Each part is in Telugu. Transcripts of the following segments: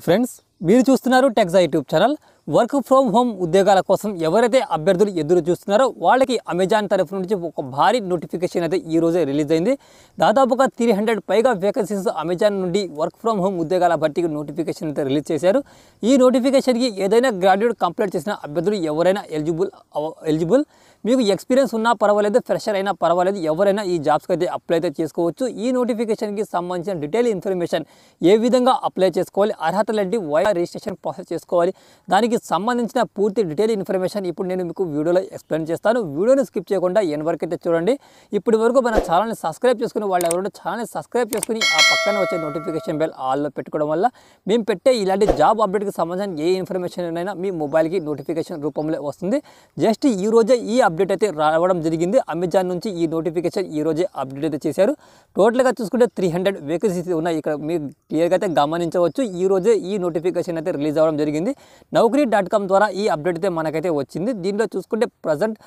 फ्रेंड्स మీరు చూస్తున్నారు టెక్సా YouTube channel work from home ఉద్యోగాల కోసం ఎవరైతే అభ్యర్థులు ఎదురు చూస్తున్నారో వాళ్ళకి అమెజాన్ తరఫు నుంచి ఒక భారీ నోటిఫికేషన్ అయితే ఈ రోజే రిలీజ్ అయింది దాదాపుగా త్రీ హండ్రెడ్ పైగా వేకెన్సీస్ అమెజాన్ నుండి వర్క్ ఫ్రమ్ హోమ్ ఉద్యోగాల భర్తీకి నోటిఫికేషన్ అయితే రిలీజ్ చేశారు ఈ నోటిఫికేషన్కి ఏదైనా గ్రాడ్యుయేట్ కంప్లీట్ చేసిన అభ్యర్థులు ఎవరైనా ఎలిజిబుల్ ఎలిజిబుల్ మీకు ఎక్స్పీరియన్స్ ఉన్నా పర్వాలేదు ఫ్రెషర్ అయినా పర్వాలేదు ఎవరైనా ఈ జాబ్స్కి అయితే అప్లై అయితే చేసుకోవచ్చు ఈ నోటిఫికేషన్కి సంబంధించిన డీటెయిల్ ఇన్ఫర్మేషన్ ఏ విధంగా అప్లై చేసుకోవాలి అర్హతలు అంటే రిజిస్ట్రేషన్ ప్రాసెస్ చేసుకోవాలి దానికి సంబంధించిన పూర్తి డీటెయిల్ ఇన్ఫర్మేషన్ ఇప్పుడు నేను మీకు వీడియోలో ఎక్స్ప్లెయిన్ చేస్తాను వీడియోని స్కిప్ చేయకుండా ఎన్ వరకు అయితే చూడండి ఇప్పటి వరకు మన ఛానల్ని సబ్స్క్రైబ్ చేసుకుని వాళ్ళు ఎవరైనా ఛానల్ని సబ్స్క్రైబ్ చేసుకుని ఆ పక్కన వచ్చే నోటిఫికేషన్ బెల్ ఆల్లో పెట్టుకోవడం వల్ల మేము పెట్టే ఇలాంటి జాబ్ అప్డేట్కి సంబంధించిన ఏ ఇన్ఫర్మేషన్ అయినా మీ మొబైల్కి నోటిఫికేషన్ రూపంలో వస్తుంది జస్ట్ ఈ రోజే ఈ అప్డేట్ అయితే రావడం జరిగింది అమెజాన్ నుంచి ఈ నోటిఫికేషన్ ఈ రోజే అప్డేట్ అయితే చేశారు టోటల్గా చూసుకుంటే త్రీ హండ్రెడ్ వేకెన్సీస్ ఉన్నాయి ఇక్కడ మీరు క్లియర్గా అయితే గమనించవచ్చు ఈ రోజే ఈ నోటిఫికేషన్ నోటిఫికేషన్ అయితే రిలీజ్ అవ్వడం జరిగింది నౌకరీ డాట్ కామ్ ద్వారా ఈ అప్డేట్ అయితే మనకైతే వచ్చింది దీనిలో చూసుకుంటే ప్రజెంట్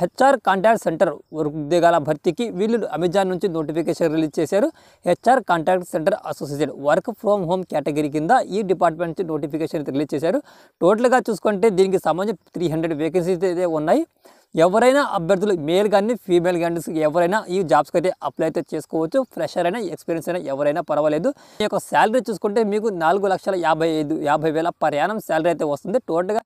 హెచ్ఆర్ కాంటాక్ట్ సెంటర్ ఉద్యోగాల భర్తీకి వీళ్ళు అమెజాన్ నుంచి నోటిఫికేషన్ రిలీజ్ చేశారు HR contact centre association work from home category కింద ఈ డిపార్ట్మెంట్ నుంచి నోటిఫికేషన్ రిలీజ్ చేశారు టోటల్గా చూసుకుంటే దీనికి సంబంధించి త్రీ హండ్రెడ్ వేకెన్సీస్ అయితే ఉన్నాయి ఎవరైనా అభ్యర్థులు మేల్ కానీ ఫీమేల్ కానీ ఎవరైనా ఈ జాబ్స్కి అయితే అప్లై అయితే చేసుకోవచ్చు ఫ్రెషర్ అయినా ఎక్స్పీరియన్స్ అయినా ఎవరైనా పర్వాలేదు ఈ యొక్క శాలరీ చూసుకుంటే మీకు నాలుగు లక్షల యాభై ఐదు యాభై వేల ప్రయాణం శాలరీ అయితే వస్తుంది టోటల్గా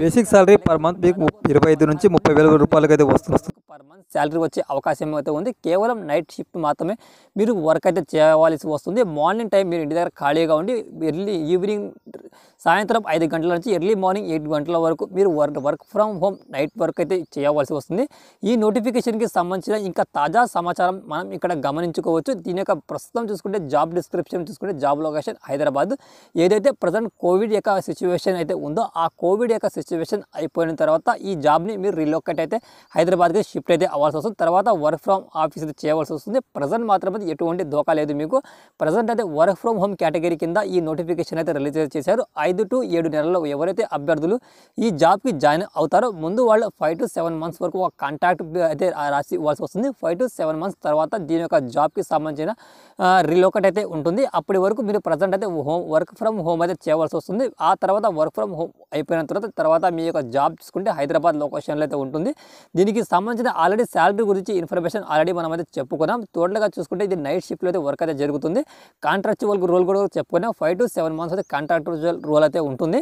బేసిక్ శాలరీ పర్ మంత్ మీకు ఇరవై ఐదు నుంచి ముప్పై వేల రూపాయలకి అయితే వస్తుంది పర్ మంత్ శాలరీ వచ్చే అవకాశం అయితే ఉంది కేవలం నైట్ షిఫ్ట్ మాత్రమే మీరు వర్క్ అయితే చేయవలసి వస్తుంది మార్నింగ్ టైం మీరు ఇంటి దగ్గర ఖాళీగా ఉండి ఎర్లీ ఈవినింగ్ సాయంత్రం ఐదు గంటల నుంచి ఎర్లీ మార్నింగ్ ఎయిట్ గంటల వరకు మీరు work work from home night work అయితే చేయవలసి వస్తుంది ఈ నోటిఫికేషన్కి సంబంధించిన ఇంకా తాజా సమాచారం మనం ఇక్కడ గమనించుకోవచ్చు దీని యొక్క ప్రస్తుతం చూసుకుంటే జాబ్ డిస్క్రిప్షన్ చూసుకుంటే జాబ్ లొకేషన్ హైదరాబాద్ ఏదైతే ప్రజెంట్ కోవిడ్ యొక్క సిచ్యువేషన్ అయితే ఉందో ఆ కోవిడ్ యొక్క సిచ్యువేషన్ అయిపోయిన తర్వాత ఈ జాబ్ని మీరు రిలోకేట్ అయితే హైదరాబాద్కి షిఫ్ట్ షిఫ్ట్ అయితే అవ్వాల్సి వస్తుంది తర్వాత వర్క్ ఫ్రమ్ ఆఫీస్ అయితే చేయవలసి వస్తుంది ప్రజెంట్ మాత్రం ఎటువంటి దోకా లేదు మీకు ప్రజెంట్ అయితే వర్క్ ఫ్రమ్ హోమ్ కేటగిరీ కింద ఈ నోటిఫికేషన్ అయితే రిలీజ్ చేశారు ఐదు టు ఏడు నెలల్లో ఎవరైతే అభ్యర్థులు ఈ జాబ్కి జాయిన్ అవుతారో ముందు వాళ్ళు ఫైవ్ టు సెవెన్ మంత్స్ వరకు ఒక కాంటాక్ట్ అయితే రాసి ఇవ్వాల్సి వస్తుంది ఫైవ్ టు సెవెన్ మంత్స్ తర్వాత దీని యొక్క జాబ్కి సంబంధించిన రిలోకట్ అయితే ఉంటుంది అప్పటి వరకు మీరు ప్రజెంట్ అయితే హోమ్ వర్క్ ఫ్రమ్ హోమ్ అయితే చేయవలసి వస్తుంది ఆ తర్వాత వర్క్ ఫ్రమ్ హోమ్ అయిపోయిన తర్వాత తర్వాత మీ యొక్క జాబ్ తీసుకుంటే హైదరాబాద్ లొకేషన్లో అయితే ఉంటుంది దీనికి సంబంధించిన ఆల్రెడీ శాలరీ గురించి ఇన్ఫర్మేషన్ ఆల్రెడీ మనం అయితే చెప్పుకున్నాం టోటల్గా చూసుకుంటే ఇది నైట్ షిఫ్ట్లో అయితే వర్క్ అయితే జరుగుతుంది కాంట్రాక్చువల్ రోల్ కూడా చెప్పుకున్నాం ఫైవ్ టు సెవెన్ మంత్స్ అయితే కాంట్రాక్చువల్ రోల్ అయితే ఉంటుంది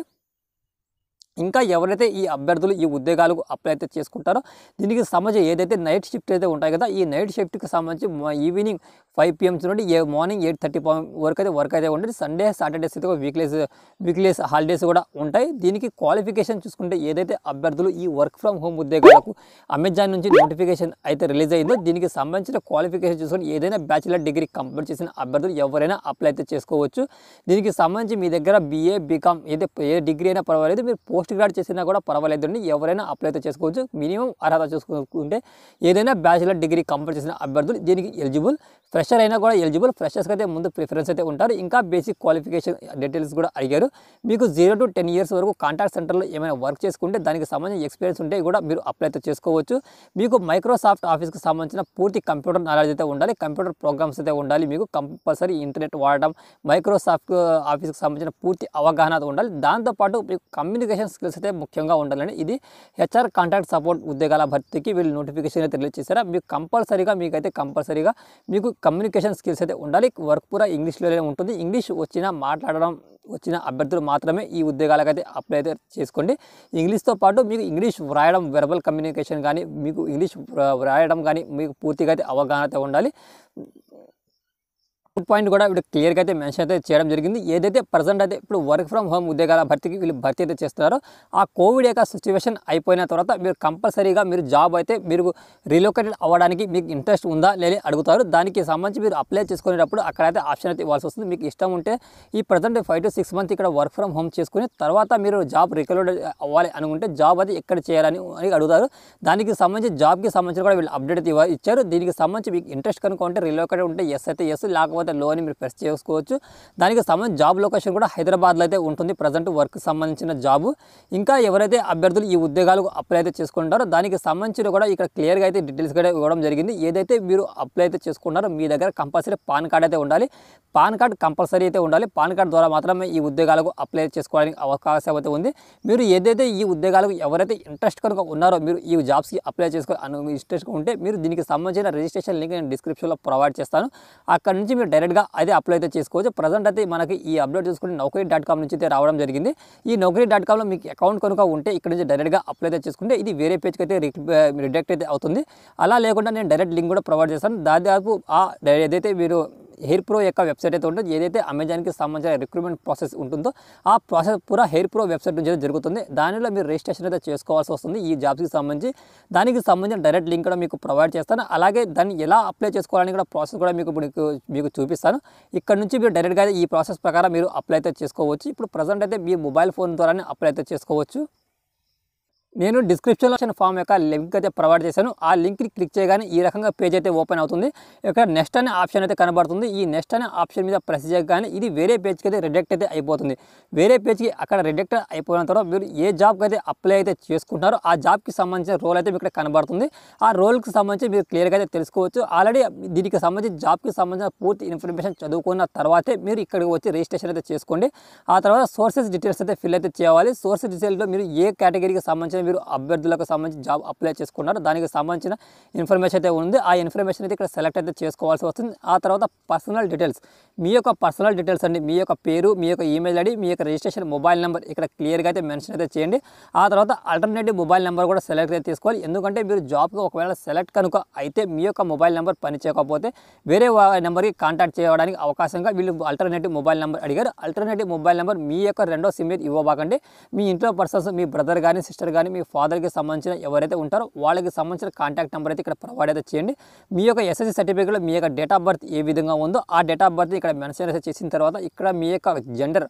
ఇంకా ఎవరైతే ఈ అభ్యర్థులు ఈ ఉద్యోగాలకు అప్లై అయితే చేసుకుంటారో దీనికి సంబంధించి ఏదైతే నైట్ షిఫ్ట్ అయితే ఉంటాయి కదా ఈ నైట్ షిఫ్ట్కి సంబంధించి ఈవినింగ్ ఫైవ్ పిఎం నుండి ఏ మార్నింగ్ ఎయిట్ థర్టీ వరకు అయితే వర్క్ అయితే ఉంటుంది సండే సాటర్డేస్ అయితే వీక్లీస్ వీక్లీస్ హాలిడేస్ కూడా ఉంటాయి దీనికి క్వాలిఫికేషన్ చూసుకుంటే ఏదైతే అభ్యర్థులు ఈ వర్క్ ఫ్రమ్ హోమ్ ఉద్యోగాలకు అమెజాన్ నుంచి నోటిఫికేషన్ అయితే రిలీజ్ అయిందో దీనికి సంబంధించిన క్వాలిఫికేషన్ చూసుకుని ఏదైనా బ్యాచిలర్ డిగ్రీ కంప్లీట్ చేసిన అభ్యర్థులు ఎవరైనా అప్లై అయితే చేసుకోవచ్చు దీనికి సంబంధించి మీ దగ్గర బీఏ బీకామ్ ఏదైతే ఏ డిగ్రీ అయినా పర్వాలేదు మీరు పోస్ట్ పోస్ట్ గ్రాడ్ చేసినా కూడా పర్వాలేదండి ఎవరైనా అప్లై అయితే చేసుకోవచ్చు మినిమం అర్హత చేసుకుంటే ఏదైనా బ్యాచిలర్ డిగ్రీ కంప్లీట్ చేసిన అభ్యర్థులు దీనికి ఎలిజిబుల్ ఫ్రెషర్ అయినా కూడా ఎలిజిబుల్ ఫ్రెషర్స్కి అయితే ముందు ప్రిఫరెన్స్ అయితే ఉంటారు ఇంకా బేసిక్ క్వాలిఫికేషన్ డీటెయిల్స్ కూడా అడిగారు మీకు జీరో టు టెన్ ఇయర్స్ వరకు కాంటాక్ట్ సెంటర్లో ఏమైనా వర్క్ చేసుకుంటే దానికి సంబంధించిన ఎక్స్పీరియన్స్ ఉంటే కూడా మీరు అప్లై అయితే చేసుకోవచ్చు మీకు మైక్రోసాఫ్ట్ ఆఫీస్కి సంబంధించిన పూర్తి కంప్యూటర్ నాలెడ్జ్ అయితే ఉండాలి కంప్యూటర్ ప్రోగ్రామ్స్ అయితే ఉండాలి మీకు కంపల్సరీ ఇంటర్నెట్ వాడడం మైక్రోసాఫ్ట్ ఆఫీస్కి సంబంధించిన పూర్తి అవగాహన ఉండాలి దాంతోపాటు మీకు కమ్యూనికేషన్ స్కిల్స్ అయితే ముఖ్యంగా ఉండాలని ఇది హెచ్ఆర్ కాంట్రాక్ట్ సపోర్ట్ ఉద్యోగాల భర్తీకి వీళ్ళు నోటిఫికేషన్ అయితే రిలీజ్ చేశారా మీకు కంపల్సరీగా మీకైతే కంపల్సరీగా మీకు కమ్యూనికేషన్ స్కిల్స్ అయితే ఉండాలి వర్క్ పూరా ఇంగ్లీష్లోనే ఉంటుంది ఇంగ్లీష్ వచ్చినా మాట్లాడడం వచ్చిన అభ్యర్థులు మాత్రమే ఈ ఉద్యోగాలకైతే అప్లై అయితే చేసుకోండి ఇంగ్లీష్తో పాటు మీకు ఇంగ్లీష్ వ్రాయడం వెర్బల్ కమ్యూనికేషన్ కానీ మీకు ఇంగ్లీష్ వ్రాయడం కానీ మీకు పూర్తిగా అయితే అవగాహన ఉండాలి పాయింట్ కూడా ఇప్పుడు క్లియర్గా అయితే మెన్షన్ అయితే చేయడం జరిగింది ఏదైతే ప్రజెంట్ అయితే ఇప్పుడు వర్క్ ఫ్రమ్ హోమ్ ఉద్యోగాల భర్తీకి వీళ్ళు భర్తీ అయితే చేస్తున్నారో ఆ కోవిడ్ యొక్క సిచ్యువేషన్ అయిపోయిన తర్వాత మీరు కంపల్సరీగా మీరు జాబ్ అయితే మీరు రిలోకేటెడ్ అవ్వడానికి మీకు ఇంట్రెస్ట్ ఉందా లేని అడుగుతారు దానికి సంబంధించి మీరు అప్లై చేసుకునేటప్పుడు అక్కడ అయితే ఆప్షన్ అయితే ఇవ్వాల్సి వస్తుంది మీకు ఇష్టం ఉంటే ఈ present five to six month ఇక్కడ వర్క్ ఫ్రమ్ హోమ్ చేసుకుని తర్వాత మీరు జాబ్ రికలెడ్ అవ్వాలి అనుకుంటే జాబ్ అయితే ఎక్కడ చేయాలని అని అడుగుతారు దానికి సంబంధించి జాబ్కి సంబంధించి కూడా వీళ్ళు అప్డేట్ అయితే ఇచ్చారు దీనికి సంబంధించి మీకు ఇంట్రెస్ట్ కనుక ఉంటే రిలోకేటెడ్ ఉంటే ఎస్ అయితే ఎస్ లేకపోతే లేకపోతే లో మీరు ప్రెస్ చేసుకోవచ్చు దానికి సంబంధించి జాబ్ లొకేషన్ కూడా హైదరాబాద్లో అయితే ఉంటుంది ప్రజెంట్ వర్క్ సంబంధించిన జాబు ఇంకా ఎవరైతే అభ్యర్థులు ఈ ఉద్యోగాలకు అప్లై అయితే చేసుకుంటారో దానికి సంబంధించిన కూడా ఇక్కడ క్లియర్గా అయితే డీటెయిల్స్ కూడా ఇవ్వడం జరిగింది ఏదైతే మీరు అప్లై అయితే చేసుకుంటారో మీ దగ్గర కంపల్సరీ పాన్ కార్డ్ అయితే ఉండాలి పాన్ కార్డ్ కంపల్సరీ అయితే ఉండాలి పాన్ కార్డ్ ద్వారా మాత్రమే ఈ ఉద్యోగాలకు అప్లై చేసుకోవడానికి అవకాశం అయితే ఉంది మీరు ఏదైతే ఈ ఉద్యోగాలకు ఎవరైతే ఇంట్రెస్ట్ కనుక ఉన్నారో మీరు ఈ జాబ్స్కి అప్లై చేసుకో ఇంట్రెస్ట్ ఉంటే మీరు దీనికి సంబంధించిన రిజిస్ట్రేషన్ లింక్ నేను డిస్క్రిప్షన్లో ప్రొవైడ్ చేస్తాను అక్కడ నుంచి మీరు డైరెక్ట్గా అయితే అప్లై అయితే చేసుకోవచ్చు ప్రజెంట్ అయితే మనకి ఈ అప్డేట్ చూసుకుంటే నౌకరీ డాట్ కామ్ నుంచి అయితే రావడం జరిగింది ఈ నౌకరీ డాట్ కామ్లో మీకు అకౌంట్ కనుక ఉంటే ఇక్కడ నుంచి డైరెక్ట్గా అప్లై అయితే చేసుకుంటే ఇది వేరే పేజ్కి అయితే రిడెక్ట్ అయితే అవుతుంది అలా లేకుండా నేను డైరెక్ట్ లింక్ కూడా ప్రొవైడ్ చేస్తాను దాదాపు ఆ ఏదైతే మీరు హెయిర్ ప్రో యొక్క వెబ్సైట్ అయితే ఉంటుంది ఏదైతే అమెజాన్కి సంబంధించిన రిక్రూట్మెంట్ ప్రాసెస్ ఉంటుందో ఆ ప్రాసెస్ పూరా హెయిర్ ప్రో వెబ్సైట్ నుంచి జరుగుతుంది దానిలో మీరు రిజిస్ట్రేషన్ అయితే చేసుకోవాల్సి వస్తుంది ఈ జాబ్స్కి సంబంధించి దానికి సంబంధించిన డైరెక్ట్ లింక్ కూడా మీకు ప్రొవైడ్ చేస్తాను అలాగే దాన్ని ఎలా అప్లై చేసుకోవాలని కూడా ప్రాసెస్ కూడా మీకు మీకు మీకు చూపిస్తాను ఇక్కడ నుంచి మీరు డైరెక్ట్గా ఈ ప్రాసెస్ ప్రకారం మీరు అప్లై అయితే చేసుకోవచ్చు ఇప్పుడు ప్రజెంట్ అయితే మీ మొబైల్ ఫోన్ ద్వారానే అప్లై అయితే చేసుకోవచ్చు నేను డిస్క్రిప్షన్లో వచ్చిన ఫామ్ యొక్క లింక్ అయితే ప్రొవైడ్ చేశాను ఆ లింక్ని క్లిక్ చేయగానే ఈ రకంగా పేజ్ అయితే ఓపెన్ అవుతుంది ఇక్కడ నెక్స్ట్ అనే ఆప్షన్ అయితే కనబడుతుంది ఈ నెక్స్ట్ అనే ఆప్షన్ మీద ప్రెస్ చేయగానే ఇది వేరే పేజ్కి అయితే రిడక్ట్ అయితే అయిపోతుంది వేరే పేజ్కి అక్కడ రిడక్ట్ అయిపోయిన తర్వాత మీరు ఏ జాబ్కి అయితే అప్లై అయితే చేసుకుంటున్నారో ఆ జాబ్కి సంబంధించిన రోల్ అయితే మీకు కనబడుతుంది ఆ రోల్కి సంబంధించి మీరు క్లియర్గా అయితే తెలుసుకోవచ్చు ఆల్రెడీ దీనికి సంబంధించి జాబ్కి సంబంధించిన పూర్తి ఇన్ఫర్మేషన్ చదువుకున్న తర్వాతే మీరు ఇక్కడికి వచ్చి రిజిస్ట్రేషన్ అయితే చేసుకోండి ఆ తర్వాత సోర్సెస్ డీటెయిల్స్ అయితే ఫిల్ అయితే చేయాలి సోర్సెస్ డీటెయిల్స్లో మీరు ఏ కేటగిరీకి సంబంధించిన మీరు అభ్యర్థులకు సంబంధించి జాబ్ అప్లై చేసుకున్నారు దానికి సంబంధించిన ఇన్ఫర్మేషన్ అయితే ఉంది ఆ ఇన్ఫర్మేషన్ అయితే ఇక్కడ సెలెక్ట్ అయితే చేసుకోవాల్సి వస్తుంది ఆ తర్వాత పర్సనల్ డీటెయిల్స్ మీ యొక్క పర్సనల్ డీటెయిల్స్ అండి మీ యొక్క పేరు మీ యొక్క ఈమెయిల్ ఐడి మీ యొక్క రిజిస్ట్రేషన్ మొబైల్ నెంబర్ ఇక్కడ క్లియర్గా అయితే మెన్షన్ అయితే చేయండి ఆ తర్వాత ఆల్టర్నేటివ్ మొబైల్ నెంబర్ కూడా సెలెక్ట్ అయితే తీసుకోవాలి ఎందుకంటే మీరు జాబ్కి ఒకవేళ సెలెక్ట్ కనుక అయితే మీ యొక్క మొబైల్ నెంబర్ పని చేయకపోతే వేరే నెంబర్కి కాంటాక్ట్ చేయడానికి అవకాశంగా వీళ్ళు ఆల్టర్నేటివ్ మొబైల్ నెంబర్ అడిగారు ఆల్టర్నేటివ్ మొబైల్ నెంబర్ మీ యొక్క రెండో సిమ్ ఇవ్వబాకండి మీ ఇంట్లో పర్సన్స్ మీ బ్రదర్ కానీ సిస్టర్ కానీ మీ ఫాదర్కి సంబంధించిన ఎవరైతే ఉంటారో వాళ్ళకి సంబంధించిన కాంటాక్ట్ నెంబర్ అయితే ఇక్కడ ప్రొవైడ్ అయితే చేయండి మీ యొక్క ఎస్ఎస్సి సర్టిఫికేట్లో మీ యొక్క డేట్ ఆఫ్ బర్త్ ఏ విధంగా ఉందో ఆ డేట్ ఆఫ్ బర్త్ ఇక్కడ మెన్షన్ చేసిన తర్వాత ఇక్కడ మీ యొక్క జెండర్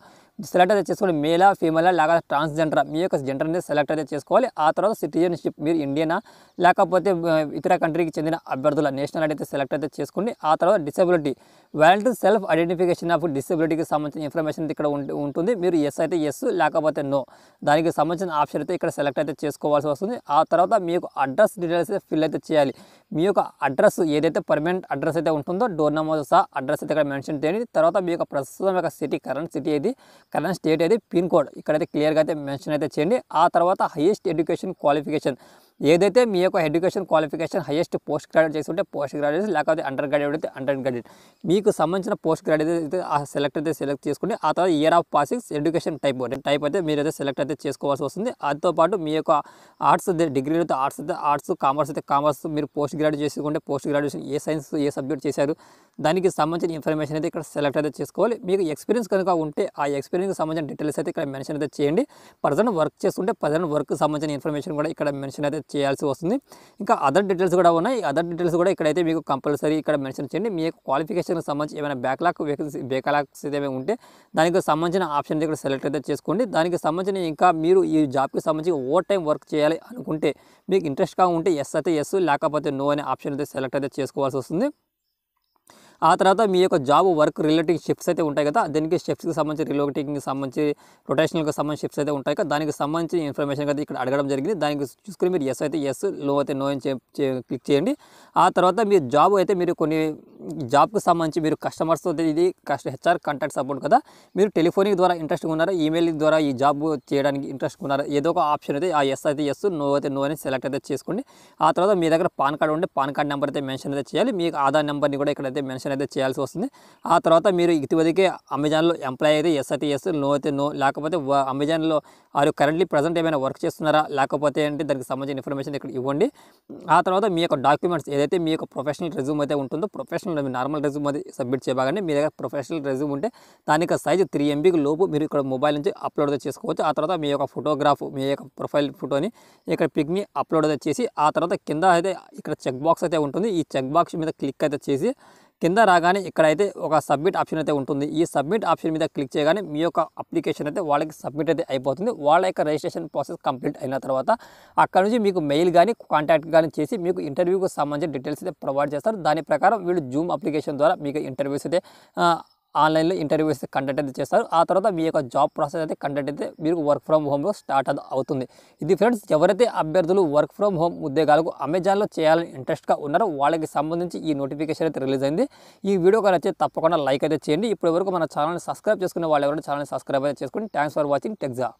సెలెక్ట్ అయితే చేసుకోవాలి మేలా ఫీమేలా లేకపోతే ట్రాన్స్జెండర్ మీ యొక్క జెండర్ అనేది సెలెక్ట్ అయితే చేసుకోవాలి ఆ తర్వాత సిటిజన్షిప్ మీరు ఇండియనా లేకపోతే ఇతర కంట్రీకి చెందిన అభ్యర్థుల నేషనల్ ఐడి అయితే సెలెక్ట్ అయితే చేసుకోండి ఆ తర్వాత disability valid self identification of డిసబిలిటీకి సంబంధించిన ఇన్ఫర్మేషన్ ఇక్కడ ఉంటుంది మీరు ఎస్ అయితే ఎస్ లేకపోతే నో దానికి సంబంధించిన ఆప్షన్ అయితే ఇక్కడ సెలెక్ట్ అయితే చేసుకోవాల్సి వస్తుంది ఆ తర్వాత మీకు అడ్రస్ డీటెయిల్స్ ఫిల్ అయితే చేయాలి మీ యొక్క అడ్రస్ ఏదైతే పర్మనెంట్ అడ్రస్ అయితే ఉంటుందో డోర్ నెంబర్ సహా అడ్రస్ అయితే ఇక్కడ మెన్షన్ చేయండి తర్వాత మీ యొక్క ప్రస్తుతం యొక్క సిటీ కరెంట్ సిటీ ఏది కరెంట్ స్టేట్ అయితే పిన్ కోడ్ ఇక్కడైతే క్లియర్గా అయితే మెన్షన్ అయితే చేయండి ఆ తర్వాత హైయెస్ట్ ఎడ్యుకేషన్ క్వాలిఫికేషన్ ఏదైతే మీ యొక్క education qualification highest post graduate చేసుకుంటే పోస్ట్ గ్రాడ్యుయేట్ లేకపోతే అండర్ గ్రాడ్యుయేట్ అయితే అండర్ గ్రాడ్యుయేట్ మీకు సంబంధించిన పోస్ట్ గ్రాడ్యుయేట్ అయితే సెలెక్ట్ అయితే సెలెక్ట్ చేసుకుని ఆ తర్వాత year of passings education type type అయితే మీరు అయితే సెలెక్ట్ అయితే చేసుకోవాల్సి వస్తుంది దాంతోపాటు మీ యొక్క ఆర్ట్స్ డిగ్రీ అయితే ఆర్ట్స్ అయితే ఆర్ట్స్ కామర్స్ అయితే కామర్స్ మీరు పోస్ట్ గ్రాడ్యుయేట్ చేసుకుంటే పోస్ట్ గ్రాడ్యుయేషన్ ఏ సైన్స్ ఏ సబ్జెక్ట్ చేశారు దానికి సంబంధించిన ఇన్ఫర్మేషన్ అయితే ఇక్కడ సెలెక్ట్ అయితే చేసుకోవాలి మీకు ఎక్స్పీరియన్స్ కనుక ఉంటే ఆ ఎక్స్పీరియన్స్కి సంబంధించిన డీటెయిల్స్ అయితే ఇక్కడ మెన్షన్ అయితే చేయండి పర్సన్ వర్క్ చేసుకుంటే పర్సన్ వర్క్ సంబంధించిన ఇన్ఫర్మేషన్ కూడా ఇక్కడ మెన్షన్ అయితే చేయాల్సి వస్తుంది ఇంకా అదర్ డీటెయిల్స్ కూడా ఉన్నాయి అదర్ డీటెయిల్స్ కూడా ఇక్కడైతే మీకు కంపల్సరీ ఇక్కడ మెన్షన్ చేయండి మీకు క్వాలిఫికేషన్కి సంబంధించి ఏమైనా బ్యాక్లాక్ వేకన్సీ బ్యాక్లాక్స్ ఏమైనా ఉంటే దానికి సంబంధించిన ఆప్షన్ ఇక్కడ సెలెక్ట్ అయితే చేసుకోండి దానికి సంబంధించిన ఇంకా మీరు ఈ జాబ్కి సంబంధించి ఓవర్ టైం వర్క్ చేయాలి అనుకుంటే మీకు ఇంట్రెస్ట్గా ఉంటే ఎస్ అయితే ఎస్ లేకపోతే నో అనే ఆప్షన్ అయితే సెలెక్ట్ అయితే చేసుకోవాల్సి వస్తుంది ఆ తర్వాత మీ యొక్క జాబ్ వర్క్ రిలేటింగ్ షిఫ్ట్స్ అయితే ఉంటాయి కదా దీనికి షిఫ్ట్స్కి సంబంధించి రిలోకేటింగ్కి సంబంధించి రొటేషనల్కి సంబంధించి షిఫ్ట్స్ అయితే ఉంటాయి కదా దానికి సంబంధించి ఇన్ఫర్మేషన్ అయితే ఇక్కడ అడగడం జరిగింది దానికి చూసుకుని మీరు ఎస్ అయితే ఎస్ లో అయితే నో అని క్లిక్ చేయండి ఆ తర్వాత మీ జాబ్ అయితే మీరు కొన్ని జాబ్కి సంబంధించి మీరు కస్టమర్స్తో ఇది కస్ట హెచ్ఆర్ కాంటాక్ట్ సపోర్ట్ కదా మీరు టెలిఫోనిక్ ద్వారా ఇంట్రెస్ట్గా ఉన్నారా ఈమెయిల్ ద్వారా ఈ జాబ్ చేయడానికి ఇంట్రెస్ట్ ఉన్నారా ఏదో ఒక ఆప్షన్ అయితే ఆ ఎస్ అయితే ఎస్ నో అయితే నో అని సెలెక్ట్ అయితే చేసుకోండి ఆ తర్వాత మీ దగ్గర పాన్ కార్డు ఉంటే పాన్ కార్డ్ నెంబర్ అయితే మెన్షన్ అయితే చేయాలి మీకు ఆధార్ నెంబర్ని కూడా ఇక్కడైతే మెన్షన్ అప్లికేషన్ అయితే చేయాల్సి వస్తుంది ఆ తర్వాత మీరు ఇటువరకే అమెజాన్లో ఎంప్లాయ్ అయితే ఎస్ ఎస్ నో అయితే నో లేకపోతే అమెజాన్లో వారు కరెంట్లీ ప్రజెంట్ ఏమైనా వర్క్ చేస్తున్నారా లేకపోతే అంటే దానికి సంబంధించిన ఇన్ఫర్మేషన్ ఇక్కడ ఇవ్వండి ఆ తర్వాత మీ యొక్క డాక్యుమెంట్స్ ఏదైతే మీ యొక్క ప్రొఫెషనల్ రెజ్యూమ్ అయితే ఉంటుందో ప్రొఫెషనల్ నార్మల్ రెజ్యూమ్ అది సబ్మిట్ చేయగానే మీ దగ్గర ప్రొఫెషనల్ రెజ్యూమ్ ఉంటే దానికి సైజ్ త్రీ ఎంబీకి లోపు మీరు ఇక్కడ మొబైల్ నుంచి అప్లోడ్ చేసుకోవచ్చు ఆ తర్వాత మీ యొక్క ఫోటోగ్రాఫ్ మీ యొక్క ప్రొఫైల్ ఫోటోని ఇక్కడ పిక్ని అప్లోడ్ చేసి ఆ తర్వాత కింద అయితే ఇక్కడ చెక్ బాక్స్ అయితే ఉంటుంది ఈ చెక్ బాక్స్ మీద క్లిక్ అయితే చేసి కింద రాగానే ఇక్కడైతే ఒక సబ్మిట్ ఆప్షన్ అయితే ఉంటుంది ఈ సబ్మిట్ ఆప్షన్ మీద క్లిక్ చేయగానే మీ యొక్క అప్లికేషన్ అయితే వాళ్ళకి సబ్మిట్ అయితే అయిపోతుంది వాళ్ళ యొక్క రిజిస్ట్రేషన్ ప్రాసెస్ కంప్లీట్ అయిన తర్వాత అక్కడ నుంచి మీకు మెయిల్ కానీ కాంటాక్ట్ కానీ చేసి మీకు ఇంటర్వ్యూకి సంబంధించిన డీటెయిల్స్ అయితే ప్రొవైడ్ చేస్తారు దాని ప్రకారం వీళ్ళు జూమ్ అప్లికేషన్ ద్వారా మీకు ఇంటర్వ్యూస్ అయితే ఆన్లైన్లో ఇంటర్వ్యూ అయితే కండక్ట్ అయితే చేస్తారు ఆ తర్వాత మీ యొక్క జాబ్ ప్రాసెస్ అయితే కండక్ట్ అయితే మీరు వర్క్ ఫ్రమ్ హోమ్లో స్టార్ట్ అవుతుంది ఇది ఫ్రెండ్స్ ఎవరైతే అభ్యర్థులు వర్క్ ఫ్రమ్ హోమ్ ఉద్యోగాలకు అమెజాన్లో చేయాలని ఇంట్రెస్ట్గా ఉన్నారో వాళ్ళకి సంబంధించి ఈ నోటిఫికేషన్ అయితే రిలీజ్ అయింది ఈ వీడియో కానీ వచ్చి తప్పకుండా లైక్ అయితే చేయండి ఇప్పటివరకు మన ఛానల్ని సబ్స్క్రైబ్ చేసుకునే వాళ్ళు ఎవరైనా ఛానల్ని సబ్స్క్రైబ్ అయితే చేసుకోండి థ్యాంక్స్ ఫర్ వాచింగ్ టెక్జా